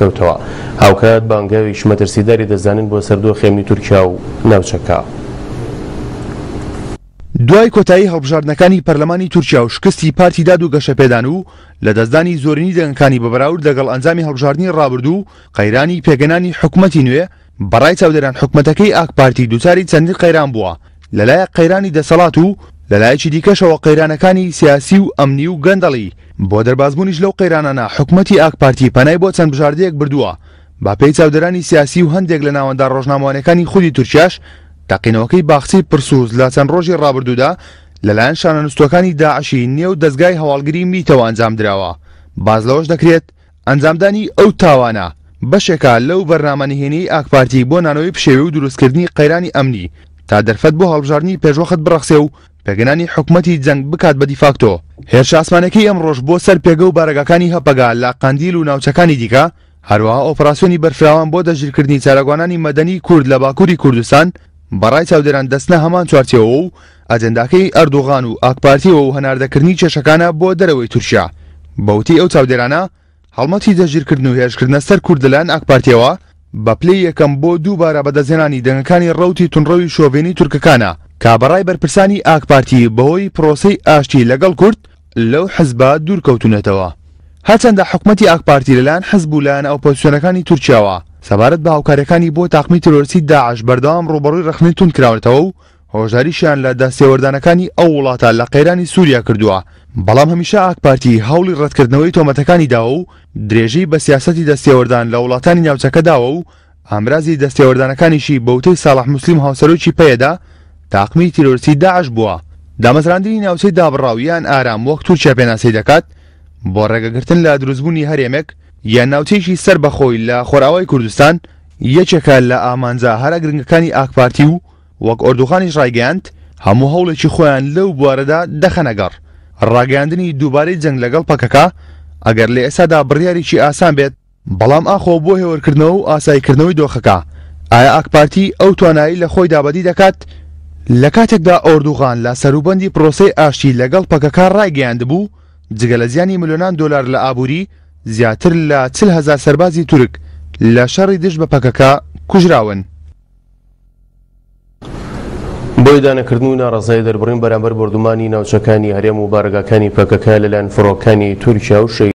کەوتەوە هاوکات بانگاوی شمەترسیداری دەزانن بۆ سەردۆ خێمی تورکیا و ناوچەکە. دوای کۆتایی هەڵبژاردنەکانی پەرلەمانی تورکیا و شکستی پارتی داد و گەشەپێدان و لە دەستدانی زۆرینی دەنگەکانی بەبراورد لەگەڵ ئەنجامی هەڵبژاردننی ڕابرد و قەیرانی پێگەنانی حکوومەتی نوێ بەڕای چاودێران حکوومەتەکەی ئاکپارتی دووچاری چەندی قەیران بووە لەلایە قەیرانی دەسەڵات و لەلایەکی دیکەشەوە قەیرانەکانی سیاسی و ئەمنی و گەندەڵی بۆ دەربازبوونیش لەو قەیرانانە حکوومەتتی ئاکپارتی پەنای بۆ چەند بژاردەیەک بردووە با پێی چاودەرانی سیاسی و هەندێک لە ناوەندا ڕۆژناموانەکانی خودی تورکیاش تەقینەوەکەی باخچەی پرسووز لە چەند ڕۆژی ڕابردوودا لەلایەن شانەنووسەکانی داعشی نێو دەستگای هەواڵگری میتەوە ئەنجام درراوە باز لەوەش دەکرێت ئەنجامدانی ئەو تاوانە بەشێکە لەو بەرنامەنهێنی ئاکپارتی بۆ نانەوەی پشێوی و دروستکردنی قەیرانی ئەمنی تا دەرفەت بۆ هەڵبژارنی پێشوەخت بڕەخسێ و پێگەنانی حکوومەتی جەنگ بکات بە دیفاکتۆ هێرش ئاسمانەکەی ئەم ڕۆژ بۆ سەر پێگە و بارگەکانی هەپەگا لا قندیل و ناوچەکانی دیکە هەروەها ئۆپراسسیۆنی بەرفراوان بۆ دەژیرکردنی چارەگوانانی مەدەنی کورد لە باکووری کوردستان بەڕای چاودێران دەستنە هەمان چوارچەوە و ئەجنداکەی ئەردوغان و ئاکپارتیەوە و هەناردەکردنی کێشەکانە بۆ دەرەوەی تورکیا بەوتی ئەو چاودێرانە هەڵمەتی دەژیرکردن و هێرشکردنە سەر کوردلان ئاکپارتیەوە بە پلەی یەکەم بۆ دووبارە بەدەزێنانی دەنگەکانی ڕوتی تونڕەوی شۆڤێنی تورکەکانە کابڕای بەرپرسانی ئاکپارتی بەهۆی پرۆسی ئاشتی لەگەڵ کورت لەو حزبە دوورکەوتونەتەوە هەچەندە حکوومەتتی ئاکپارتی لەلایەن حزبولان ئەو پۆسیۆنەکانی تورکیاوە سەبارەت بە هاوکارەکانی بۆ تاقمی تۆرسی داعش بەردەوام ڕوبڕووی رەخنی تون کراوەتەوە و هۆژاریشیان لە دەستێوەردانەکانی ئەو وڵاتە لە قەیرانی سووریا کردووە بەڵام هەمیشە ئاکپارتی هەوڵی ڕەتکردنەوەی تۆمەتەکانی داوە و درێژی بە سیاستی دەستێوەردان لە وڵاتانی ناوچەکەداوە و ئامرازی دەستێوەردانەکانیشی بەوتەی ساڵح مسلیم هاوسەرۆکی پێدا تاقمی تیرۆرسی داعش بووە دامەزراندنی ناوچەی دابڕاویان ئارام وەک تورکیا پێناسەی دەکات بۆ ڕێگەگرتن لە دروستبوونی هەرێمێک یا ناوچەیەکی سەر بەخۆی لە خۆراوای کوردستان یەکێکە لە ئامانجا هەرە گرنگەکانی ئاکپارتی و وەک ئۆردوخانیش ڕایگەاند هەموو هەوڵێکی خۆیان لەو بوارەدا دەخەنەگەڕ ڕاگەاندنی دووبارەی جەنگ لەگەڵ پەکەکە ئەگەر لە ئێستادا بڕیارێکی ئاسان بێت بەڵام ئاخۆ بۆ هێوەرکردنەوە و ئاسایکردنەوەی دۆخەکە ئایا ئاکپارتی ئەو توانایی لە خۆی دابەدی دەکات لە کاتێکدا ئۆردوغان لە سەروبەندی پرۆسی ئاشتی لەگەڵ پەکەکان ڕایگەیاند بوو جگە لە زیانی ملیۆنان دلار لە ئابووری زیاتر لە 4هزار سەربازی تورک لە شەڕی دشت بە پەکەکە کوژراون. بۆی دانەکردن و ڕزای دەربڕین بەرامبەر بردومانی ناوچەکانی هەرێم و بارگاکانی پەکەکە لەلاەن فڕۆکانی تورکیا و شەی